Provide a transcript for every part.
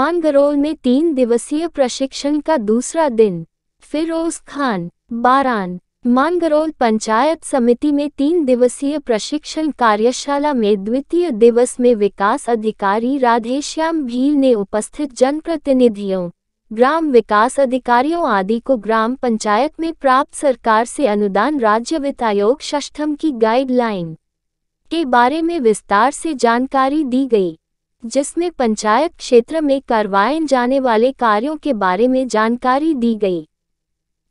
रहमान गरोल में तीन दिवसीय प्रशिक्षण का दूसरा दिन फिरोज खान बारान मानगरोल पंचायत समिति में तीन दिवसीय प्रशिक्षण कार्यशाला में द्वितीय दिवस में विकास अधिकारी राधेश्याम भील ने उपस्थित जनप्रतिनिधियों ग्राम विकास अधिकारियों आदि को ग्राम पंचायत में प्राप्त सरकार से अनुदान राज्य वित्त आयोग षष्ठम की गाइडलाइन के बारे में विस्तार से जानकारी दी गई जिसमें पंचायत क्षेत्र में करवाए जाने वाले कार्यों के बारे में जानकारी दी गई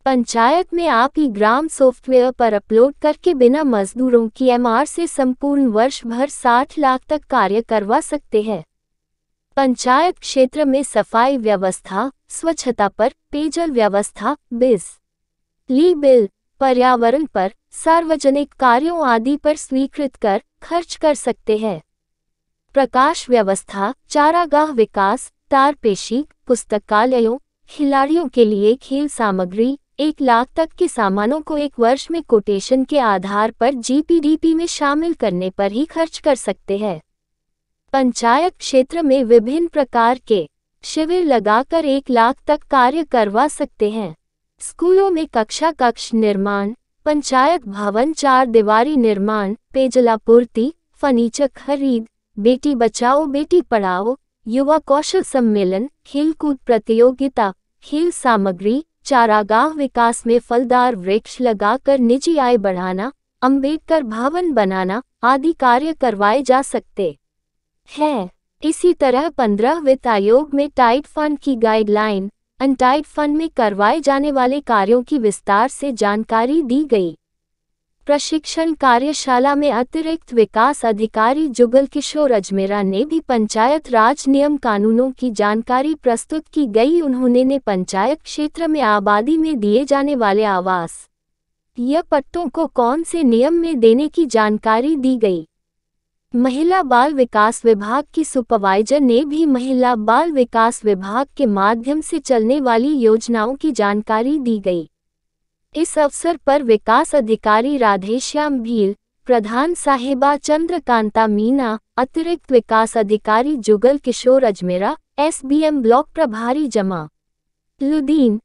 पंचायत में आप ही ग्राम सॉफ्टवेयर पर अपलोड करके बिना मजदूरों की एमआर से संपूर्ण वर्ष भर 60 लाख तक कार्य करवा सकते हैं पंचायत क्षेत्र में सफाई व्यवस्था स्वच्छता पर पेयजल व्यवस्था बिज ली बिल पर्यावरण पर सार्वजनिक कार्यों आदि पर स्वीकृत कर खर्च कर सकते हैं प्रकाश व्यवस्था चारागाह विकास तार पेशी पुस्तकालयों खिलाड़ियों के लिए खेल सामग्री एक लाख तक के सामानों को एक वर्ष में कोटेशन के आधार पर जीपीडीपी में शामिल करने पर ही खर्च कर सकते हैं पंचायत क्षेत्र में विभिन्न प्रकार के शिविर लगाकर एक लाख तक कार्य करवा सकते हैं स्कूलों में कक्षा कक्ष निर्माण पंचायत भवन चार दीवारी निर्माण पेयजलापूर्ति फर्नीचर खरीद बेटी बचाओ बेटी पढ़ाओ युवा कौशल सम्मेलन खेलकूद प्रतियोगिता खेल सामग्री चारागाह विकास में फलदार वृक्ष लगाकर निजी आय बढ़ाना अंबेडकर भवन बनाना आदि कार्य करवाए जा सकते हैं इसी तरह पंद्रह वित्त आयोग में टाइट फंड की गाइडलाइन अनटाइट फंड में करवाए जाने वाले कार्यों की विस्तार से जानकारी दी गई प्रशिक्षण कार्यशाला में अतिरिक्त विकास अधिकारी जुगल किशोर अजमेरा ने भी पंचायत राज नियम कानूनों की जानकारी प्रस्तुत की गई उन्होंने ने पंचायत क्षेत्र में आबादी में दिए जाने वाले आवास या पट्टों को कौन से नियम में देने की जानकारी दी गई महिला बाल विकास विभाग की सुपरवाइजर ने भी महिला बाल विकास विभाग के माध्यम से चलने वाली योजनाओं की जानकारी दी गई इस अवसर पर विकास अधिकारी राधेश्याम भील प्रधान साहिबा चंद्रकांता मीना अतिरिक्त विकास अधिकारी जुगल किशोर अजमेरा एसबीएम ब्लॉक प्रभारी जमा लुदीन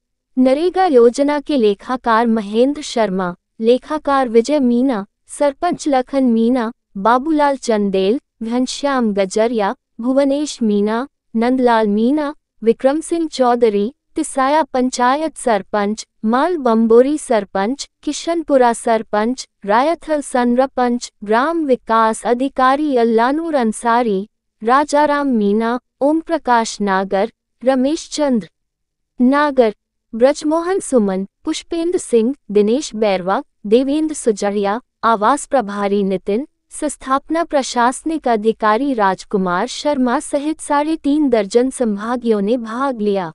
नरेगा योजना के लेखाकार महेंद्र शर्मा लेखाकार विजय मीना सरपंच लखन मीना बाबूलाल चंदेल घनश्याम गजरिया भुवनेश मीना नंदलाल मीना विक्रम सिंह चौधरी तिसाया पंचायत सरपंच माल बम्बोरी सरपंच किशनपुरा सरपंच रायथल सनरपंच ग्राम विकास अधिकारी अल्लानूर अंसारी राजाराम मीना ओम प्रकाश नागर रमेश चंद्र नागर ब्रजमोहन सुमन पुष्पेंद्र सिंह दिनेश बैरवा देवेंद्र सुजरिया आवास प्रभारी नितिन संस्थापना प्रशासनिक अधिकारी राजकुमार शर्मा सहित साढ़े तीन दर्जन संभागियों ने भाग लिया